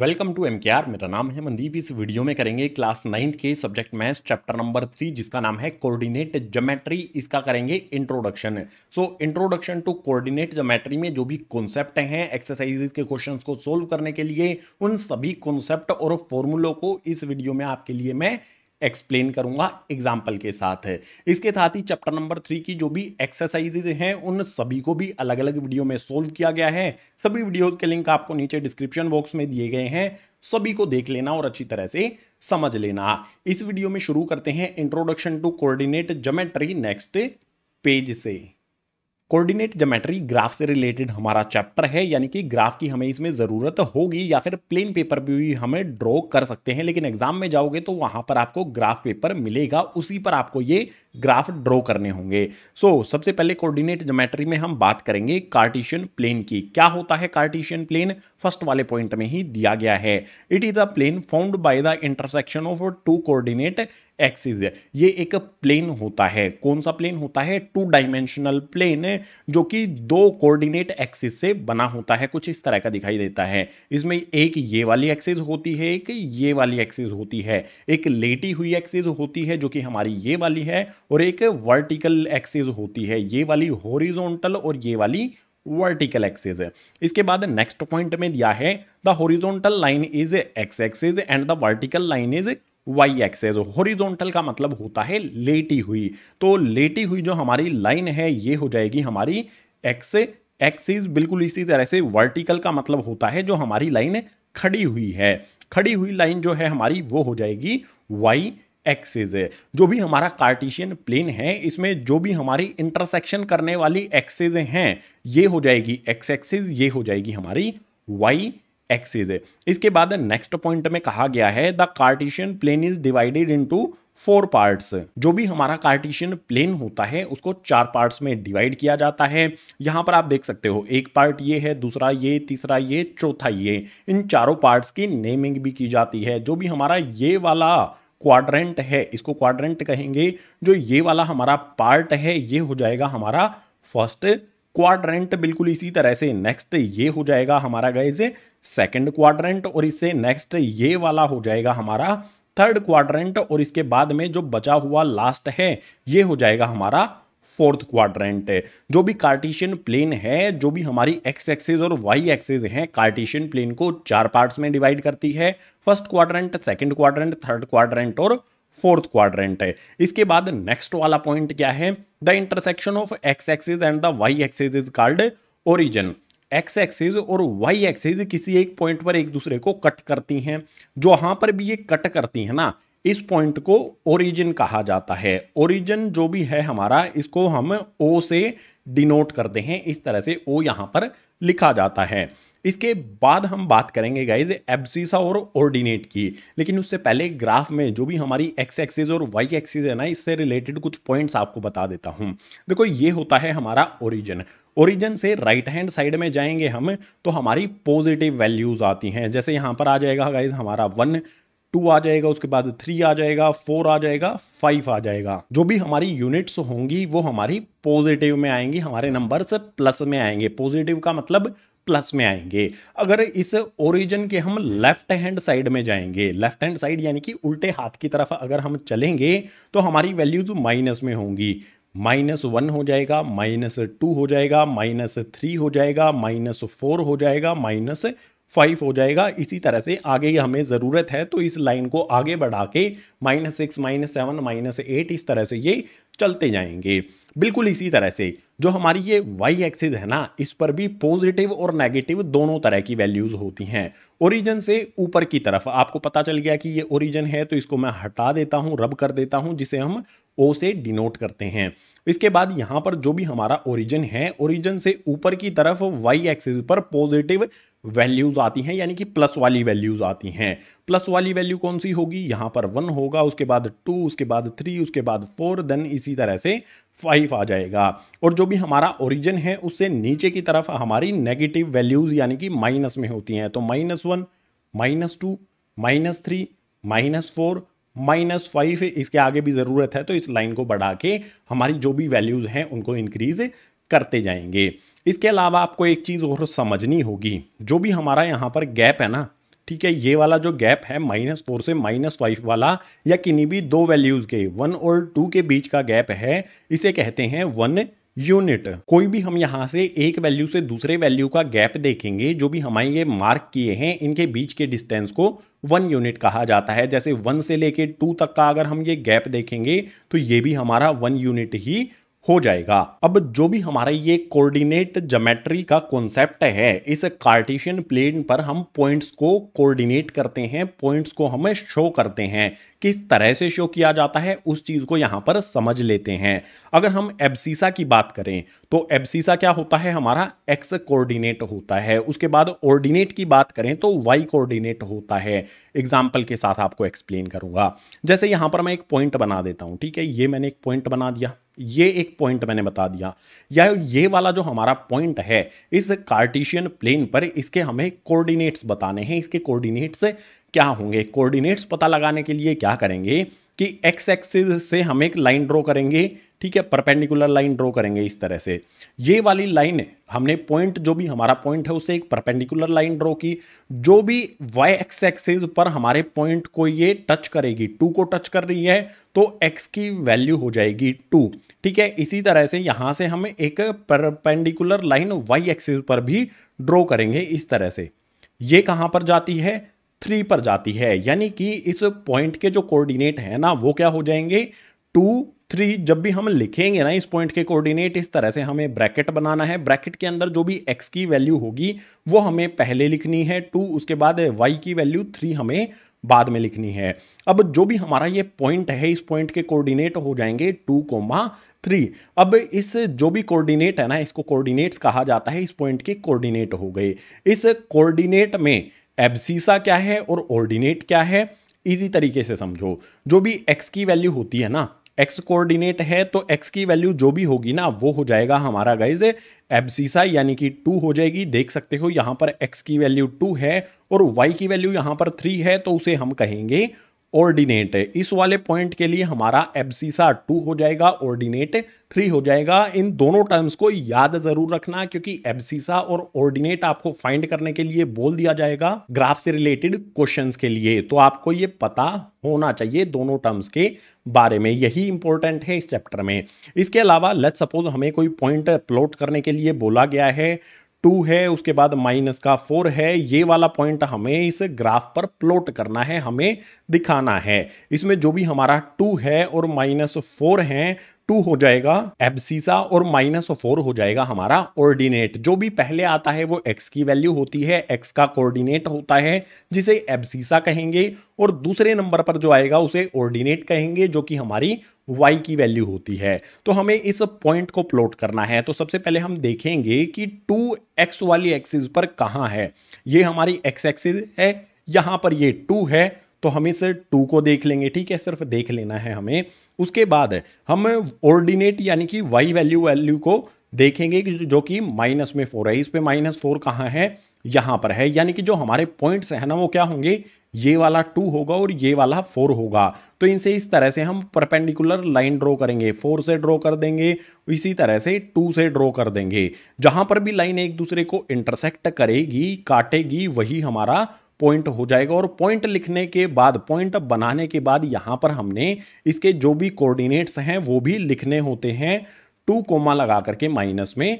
welcome to M K R मेरा नाम है मंदीप इस वीडियो में करेंगे क्लास नाइन्थ के subject maths chapter number three जिसका नाम है कोऑर्डिनेट जोमेट्री इसका करेंगे introduction so introduction to coordinate geometry में जो भी कॉन्सेप्ट हैं एक्सरसाइज के क्वेश्चन को सोल्व करने के लिए उन सभी कॉन्सेप्ट और फॉर्मूलों को इस वीडियो में आपके लिए मैं एक्सप्लेन करूंगा एग्जाम्पल के साथ है इसके साथ ही चैप्टर नंबर थ्री की जो भी एक्सरसाइजेज हैं उन सभी को भी अलग अलग वीडियो में सोल्व किया गया है सभी वीडियोज़ के लिंक आपको नीचे डिस्क्रिप्शन बॉक्स में दिए गए हैं सभी को देख लेना और अच्छी तरह से समझ लेना इस वीडियो में शुरू करते हैं introduction to coordinate geometry next page से कोऑर्डिनेट जोमेट्री ग्राफ से रिलेटेड हमारा चैप्टर है यानी कि ग्राफ की हमें इसमें ज़रूरत होगी या फिर प्लेन पेपर पे भी हमें ड्रॉ कर सकते हैं लेकिन एग्जाम में जाओगे तो वहाँ पर आपको ग्राफ पेपर मिलेगा उसी पर आपको ये ग्राफ ड्रॉ करने होंगे सो so, सबसे पहले कोऑर्डिनेट जोमेट्री में हम बात करेंगे कार्टिशियन प्लेन की क्या होता है कार्टिशियन प्लेन फर्स्ट वाले पॉइंट में ही दिया गया है it is a plane found by the intersection of two coordinate axis है ये एक प्लेन होता है कौन सा प्लेन होता है टू डायमेंशनल प्लेन जो कि दो कोऑर्डिनेट एक्सिस से बना होता है कुछ इस तरह का दिखाई देता है इसमें एक ये वाली एक्सिस होती है एक ये वाली एक्सिस होती है एक लेटी हुई एक्सिस होती है जो कि हमारी ये वाली है और एक वर्टिकल एक्सिस होती है ये वाली होरिजोनटल और ये वाली वर्टिकल एक्सिस है इसके बाद नेक्स्ट पॉइंट में दिया है the horizontal line is X axis and the vertical line is Y axes horizontal का मतलब होता है लेटी हुई तो लेटी हुई जो हमारी लाइन है ये हो जाएगी हमारी एक्स एक्सिस बिल्कुल इसी तरह से वर्टिकल का मतलब होता है जो हमारी लाइन खड़ी हुई है खड़ी हुई लाइन जो है हमारी वो हो जाएगी वाई एक्सेज है जो भी हमारा कार्टिशियन प्लेन है इसमें जो भी हमारी इंटरसेक्शन करने वाली एक्सेज हैं ये हो जाएगी एक्स एक्सेज ये हो जाएगी हमारी वाई एक्सिस है इसके बाद नेक्स्ट पॉइंट में कहा गया है the Cartesian plane is divided into four parts जो भी हमारा कार्टिशियन प्लेन होता है उसको चार पार्ट्स में डिवाइड किया जाता है यहाँ पर आप देख सकते हो एक पार्ट ये है दूसरा ये तीसरा ये चौथा ये इन चारों पार्ट्स की नेमिंग भी की जाती है जो भी हमारा ये वाला क्वाड्रेंट है इसको क्वाड्रेंट कहेंगे जो ये वाला हमारा पार्ट है ये हो जाएगा हमारा फर्स्ट क्वाड्रेंट बिल्कुल इसी तरह से नेक्स्ट ये हो जाएगा हमारा गाइज सेकेंड क्वाड्रेंट और इससे नेक्स्ट ये वाला हो जाएगा हमारा थर्ड क्वाड्रेंट और इसके बाद में जो बचा हुआ लास्ट है ये हो जाएगा हमारा फोर्थ क्वाड्रेंट जो भी कार्टिशियन प्लेन है जो भी हमारी एक्स एक्सेज और वाई एक्सेज हैं कार्टिशियन प्लेन को चार पार्ट्स में डिवाइड करती है first quadrant second quadrant third quadrant और फोर्थ क्वाड्रेंट है इसके बाद नेक्स्ट वाला पॉइंट क्या है the intersection of X axes and the Y axes is called origin X axes और वाई एक्सेज किसी एक पॉइंट पर एक दूसरे को कट करती हैं जो यहाँ पर भी ये कट करती हैं ना इस पॉइंट को ओरिजिन कहा जाता है ओरिजिन जो भी है हमारा इसको हम ओ से डिनोट करते हैं इस तरह से ओ यहाँ पर लिखा जाता है इसके बाद हम बात करेंगे गाइज एब्सिसा और ऑर्डिनेट की लेकिन उससे पहले ग्राफ में जो भी हमारी एक्स एक्सिस और वाई एक्सिस है ना इससे रिलेटेड कुछ पॉइंट्स आपको बता देता हूँ देखो ये होता है हमारा ओरिजिन ओरिजिन से राइट हैंड साइड में जाएंगे हम तो हमारी पॉजिटिव वैल्यूज़ आती हैं जैसे यहाँ पर आ जाएगा गाइज हमारा वन टू आ जाएगा उसके बाद थ्री आ जाएगा फोर आ जाएगा फाइव आ जाएगा जो भी हमारी यूनिट्स होंगी वो हमारी पॉजिटिव में आएंगी हमारे नंबर्स प्लस में आएंगे पॉजिटिव का मतलब प्लस में आएंगे अगर इस ओरिजिन के हम लेफ्ट हैंड साइड में जाएंगे लेफ्ट हैंड साइड यानी कि उल्टे हाथ की तरफ अगर हम चलेंगे तो हमारी वैल्यूज माइनस में होंगी माइनस वन हो जाएगा माइनस टू हो जाएगा माइनस थ्री हो जाएगा माइनस फोर हो जाएगा माइनस फाइव हो जाएगा इसी तरह से आगे हमें ज़रूरत है तो इस लाइन को आगे बढ़ा के minus six minus seven minus eight इस तरह से ये चलते जाएंगे बिल्कुल इसी तरह से जो हमारी ये वाई एक्सिस है ना इस पर भी पॉजिटिव और नेगेटिव दोनों तरह की वैल्यूज़ होती हैं ओरिजन से ऊपर की तरफ आपको पता चल गया कि ये ओरिजन है तो इसको मैं हटा देता हूँ रब कर देता हूँ जिसे हम ओ से डिनोट करते हैं इसके बाद यहाँ पर जो भी हमारा ओरिजन है ओरिजन से ऊपर की तरफ वाई एक्सिस पर पॉजिटिव वैल्यूज़ आती हैं यानी कि प्लस वाली वैल्यूज़ आती हैं प्लस वाली वैल्यू कौन सी होगी यहाँ पर वन होगा उसके बाद टू उसके बाद थ्री उसके बाद फोर देन इसी तरह से फाइव आ जाएगा और जो भी हमारा ओरिजिन है उससे नीचे की तरफ हमारी नेगेटिव वैल्यूज़ यानी कि माइनस में होती हैं तो minus one minus two minus three minus four minus five इसके आगे भी ज़रूरत है तो इस लाइन को बढ़ा के हमारी जो भी वैल्यूज़ हैं उनको इंक्रीज़ करते जाएंगे इसके अलावा आपको एक चीज़ और समझनी होगी जो भी हमारा यहाँ पर गैप है ना ठीक है ये वाला जो गैप है माइनस फोर से माइनस फाइव वाला या किन्हीं भी दो वैल्यूज़ के वन और टू के बीच का गैप है इसे कहते हैं वन यूनिट कोई भी हम यहाँ से एक वैल्यू से दूसरे वैल्यू का गैप देखेंगे जो भी हमारे ये मार्क किए हैं इनके बीच के डिस्टेंस को वन यूनिट कहा जाता है जैसे वन से लेके टू तक का अगर हम ये गैप देखेंगे तो ये भी हमारा वन यूनिट ही हो जाएगा अब जो भी हमारा ये कोऑर्डिनेट जोमेट्री का कॉन्सेप्ट है इस कार्टिशियन प्लेन पर हम पॉइंट्स को कोऑर्डिनेट करते हैं पॉइंट्स को हमें शो करते हैं किस तरह से शो किया जाता है उस चीज़ को यहां पर समझ लेते हैं अगर हम एब्सीसा की बात करें तो एब्सीसा क्या होता है हमारा एक्स कोऑर्डिनेट होता है उसके बाद ऑर्डिनेट की बात करें तो वाई कोऑर्डिनेट होता है एग्जाम्पल के साथ आपको एक्सप्लेन करूंगा जैसे यहां पर मैं एक पॉइंट बना देता हूँ ठीक है ये मैंने एक पॉइंट बना दिया ये एक पॉइंट मैंने बता दिया या ये वाला जो हमारा पॉइंट है इस कार्टिशियन प्लेन पर इसके हमें कोऑर्डिनेट्स बताने हैं इसके कोऑर्डिनेट्स क्या होंगे कोऑर्डिनेट्स पता लगाने के लिए क्या करेंगे कि एक्स एक्सिस से हम एक लाइन ड्रॉ करेंगे ठीक है परपेंडिकुलर लाइन ड्रॉ करेंगे इस तरह से ये वाली लाइन हमने पॉइंट जो भी हमारा पॉइंट है उसे एक परपेंडिकुलर लाइन ड्रॉ की जो भी वाई एक्स एक्सेज पर हमारे पॉइंट को ये टच करेगी टू को टच कर रही है तो एक्स की वैल्यू हो जाएगी टू ठीक है इसी तरह से यहाँ से हम एक परपेंडिकुलर लाइन वाई एक्सेज पर भी ड्रॉ करेंगे इस तरह से ये कहाँ पर जाती है थ्री पर जाती है यानी कि इस पॉइंट के जो कोऑर्डिनेट हैं ना वो क्या हो जाएंगे टू थ्री जब भी हम लिखेंगे ना इस पॉइंट के कोऑर्डिनेट इस तरह से हमें ब्रैकेट बनाना है ब्रैकेट के अंदर जो भी एक्स की वैल्यू होगी वो हमें पहले लिखनी है टू उसके बाद वाई की वैल्यू थ्री हमें बाद में लिखनी है अब जो भी हमारा ये पॉइंट है इस पॉइंट के कोऑर्डिनेट हो जाएंगे टू कोमा थ्री अब इस जो भी कोऑर्डिनेट है ना इसको कोऑर्डिनेट्स कहा जाता है इस पॉइंट के कोऑर्डिनेट हो गए इस कोऑर्डिनेट में एब्सीसा क्या है और ऑर्डिनेट क्या है इजी तरीके से समझो जो भी एक्स की वैल्यू होती है ना एक्स कोऑर्डिनेट है तो एक्स की वैल्यू जो भी होगी ना वो हो जाएगा हमारा गाइज एबसीसा यानी कि टू हो जाएगी देख सकते हो यहाँ पर एक्स की वैल्यू टू है और वाई की वैल्यू यहाँ पर थ्री है तो उसे हम कहेंगे ऑर्डिनेट इस वाले पॉइंट के लिए हमारा एबसीसा टू हो जाएगा ऑर्डिनेट थ्री हो जाएगा इन दोनों टर्म्स को याद जरूर रखना क्योंकि एबसीसा और ऑर्डिनेट आपको फाइंड करने के लिए बोल दिया जाएगा ग्राफ से रिलेटेड क्वेश्चंस के लिए तो आपको ये पता होना चाहिए दोनों टर्म्स के बारे में यही इंपॉर्टेंट है इस चैप्टर में इसके अलावा लेट सपोज हमें कोई पॉइंट प्लॉट करने के लिए बोला गया है टू है उसके बाद माइनस का फोर है ये वाला पॉइंट हमें इस ग्राफ पर प्लॉट करना है हमें दिखाना है इसमें जो भी हमारा टू है और माइनस फोर है टू हो जाएगा एबसीसा और माइनस फोर हो जाएगा हमारा ऑर्डिनेट जो भी पहले आता है वो एक्स की वैल्यू होती है एक्स का कोऑर्डिनेट होता है जिसे एबसीसा कहेंगे और दूसरे नंबर पर जो आएगा उसे ऑर्डिनेट कहेंगे जो कि हमारी y की वैल्यू होती है तो हमें इस पॉइंट को प्लॉट करना है तो सबसे पहले हम देखेंगे कि टू एक्स वाली एक्सिस पर कहाँ है ये हमारी एक्स एक्सिस है यहाँ पर ये टू है तो हम इस टू को देख लेंगे ठीक है सिर्फ देख लेना है हमें उसके बाद हम ऑर्डिनेट यानी कि वाई वैल्यू वैल्यू को देखेंगे जो कि माइनस में फोर है इस पे माइनस फोर कहाँ है यहाँ पर है यानी कि जो हमारे पॉइंट्स हैं ना वो क्या होंगे ये वाला टू होगा और ये वाला फोर होगा तो इनसे इस तरह से हम परपेंडिकुलर लाइन ड्रॉ करेंगे फोर से ड्रॉ कर देंगे इसी तरह से टू से ड्रॉ कर देंगे जहां पर भी लाइन एक दूसरे को इंटरसेक्ट करेगी काटेगी वही हमारा पॉइंट हो जाएगा और पॉइंट लिखने के बाद पॉइंट बनाने के बाद यहाँ पर हमने इसके जो भी कोऑर्डिनेट्स हैं वो भी लिखने होते हैं टू कोमा लगा करके माइनस में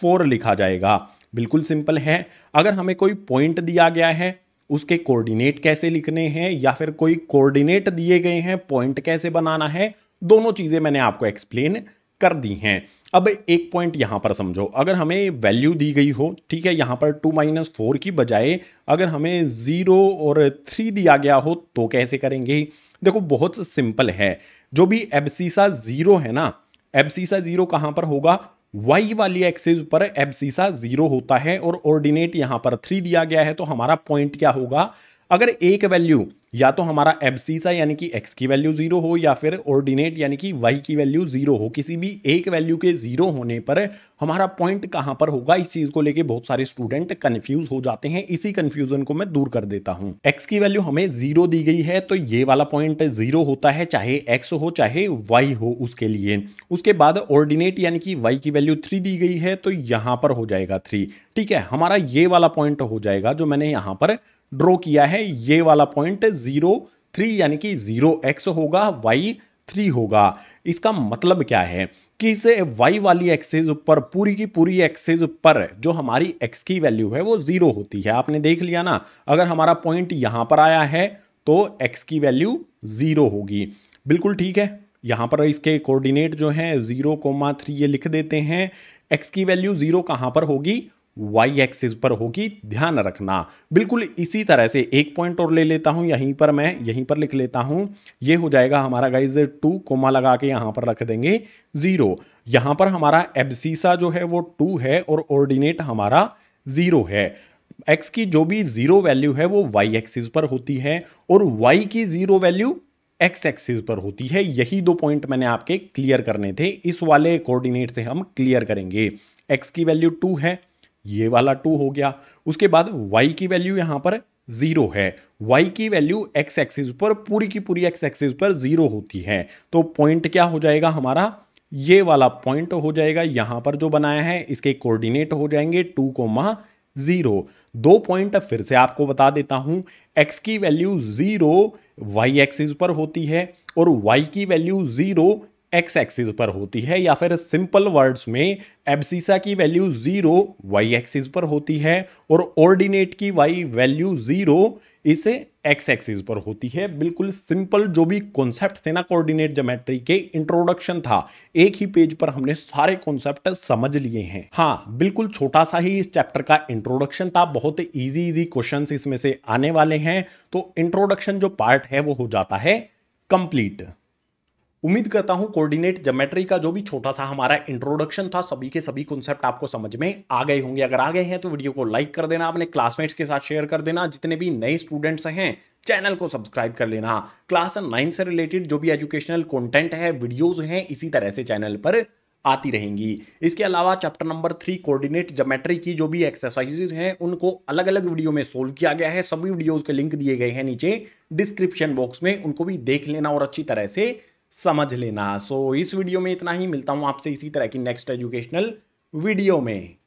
फोर लिखा जाएगा बिल्कुल सिंपल है अगर हमें कोई पॉइंट दिया गया है उसके कोऑर्डिनेट कैसे लिखने हैं या फिर कोई कोऑर्डिनेट दिए गए हैं पॉइंट कैसे बनाना है दोनों चीज़ें मैंने आपको एक्सप्लेन कर दी हैं अब एक पॉइंट यहाँ पर समझो अगर हमें वैल्यू दी गई हो ठीक है यहाँ पर टू माइनस फोर की बजाय अगर हमें ज़ीरो और थ्री दिया गया हो तो कैसे करेंगे देखो बहुत सिंपल है जो भी एबसीसा ज़ीरो है ना एबसीसा ज़ीरो कहाँ पर होगा वाई वाली एक्सिस पर एबसीसा ज़ीरो होता है और ऑर्डिनेट यहाँ पर थ्री दिया गया है तो हमारा पॉइंट क्या होगा अगर एक वैल्यू या तो हमारा एबसीसा यानी कि एक्स की वैल्यू जीरो हो या फिर ऑर्डिनेट यानी कि वाई की वैल्यू जीरो हो किसी भी एक वैल्यू के जीरो होने पर हमारा पॉइंट कहां पर होगा इस चीज को लेके बहुत सारे स्टूडेंट कंफ्यूज हो जाते हैं इसी कंफ्यूजन को मैं दूर कर देता हूँ एक्स की वैल्यू हमें जीरो दी गई है तो ये वाला पॉइंट जीरो होता है चाहे एक्स हो चाहे वाई हो उसके लिए उसके बाद ऑर्डिनेट यानी कि वाई की वैल्यू थ्री दी गई है तो यहां पर हो जाएगा थ्री ठीक है हमारा ये वाला पॉइंट हो जाएगा जो मैंने यहाँ पर ड्रॉ किया है ये वाला पॉइंट जीरो थ्री यानी कि जीरो एक्स होगा वाई थ्री होगा इसका मतलब क्या है कि इसे वाई वाली एक्सेज पर पूरी की पूरी एक्सेज पर जो हमारी एक्स की वैल्यू है वो जीरो होती है आपने देख लिया ना अगर हमारा पॉइंट यहाँ पर आया है तो एक्स की वैल्यू जीरो होगी बिल्कुल ठीक है यहाँ पर इसके कोऑर्डिनेट जो हैं जीरो कोमा थ्री ये लिख देते हैं एक्स की वैल्यू जीरो कहाँ पर होगी वाई एक्सिस पर होगी ध्यान रखना बिल्कुल इसी तरह से एक पॉइंट और ले लेता हूँ यहीं पर मैं यहीं पर लिख लेता हूँ ये हो जाएगा हमारा गाइज टू कोमा लगा के यहां पर रख देंगे ज़ीरो यहां पर हमारा एबसीसा जो है वो टू है और ऑर्डिनेट हमारा ज़ीरो है एक्स की जो भी ज़ीरो वैल्यू है वो वाई एक्सिस पर होती है और वाई की ज़ीरो वैल्यू एक्स एक्सिस पर होती है यही दो पॉइंट मैंने आपके क्लियर करने थे इस वाले कोऑर्डिनेट से हम क्लियर करेंगे एक्स की वैल्यू टू है ये वाला टू हो गया उसके बाद वाई की वैल्यू यहाँ पर जीरो है y की वैल्यू x एक्सिस पर पूरी की पूरी x एक्सिस पर जीरो होती है तो पॉइंट क्या हो जाएगा हमारा ये वाला पॉइंट हो जाएगा यहां पर जो बनाया है इसके कोऑर्डिनेट हो जाएंगे टू कोमा जीरो दो पॉइंट फिर से आपको बता देता हूं x की वैल्यू जीरो y एक्सिस पर होती है और y की वैल्यू जीरो एक्स एक्सिस पर होती है या फिर सिंपल वर्ड्स में एब्सिसा की वैल्यू ज़ीरो वाई एक्सिस पर होती है और ऑर्डिनेट की वाई वैल्यू ज़ीरो इसे एक्स एक्सिस पर होती है बिल्कुल सिंपल जो भी कॉन्सेप्ट थे ना कोऑर्डिनेट जोमेट्री के इंट्रोडक्शन था एक ही पेज पर हमने सारे कॉन्सेप्ट समझ लिए हैं हाँ बिल्कुल छोटा सा ही इस चैप्टर का इंट्रोडक्शन था बहुत इजी इजी क्वेश्चंस इसमें से आने वाले हैं तो इंट्रोडक्शन जो पार्ट है वो हो जाता है कंप्लीट उम्मीद करता हूं कोऑर्डिनेट जोमेट्री का जो भी छोटा सा हमारा इंट्रोडक्शन था सभी के सभी कॉन्सेप्ट आपको समझ में आ गए होंगे अगर आ गए हैं तो वीडियो को लाइक कर देना अपने क्लासमेट्स के साथ शेयर कर देना जितने भी नए स्टूडेंट्स हैं चैनल को सब्सक्राइब कर लेना क्लास नाइन से रिलेटेड जो भी एजुकेशनल कॉन्टेंट है वीडियोज हैं इसी तरह से चैनल पर आती रहेंगी इसके अलावा chapter number three coordinate geometry की जो भी एक्सरसाइजेज हैं उनको अलग अलग वीडियो में सोल्व किया गया है सभी वीडियोज के लिंक दिए गए हैं नीचे डिस्क्रिप्शन बॉक्स में उनको भी देख लेना और अच्छी तरह से समझ लेना सो so, इस वीडियो में इतना ही मिलता हूँ आपसे इसी तरह की नेक्स्ट एजुकेशनल वीडियो में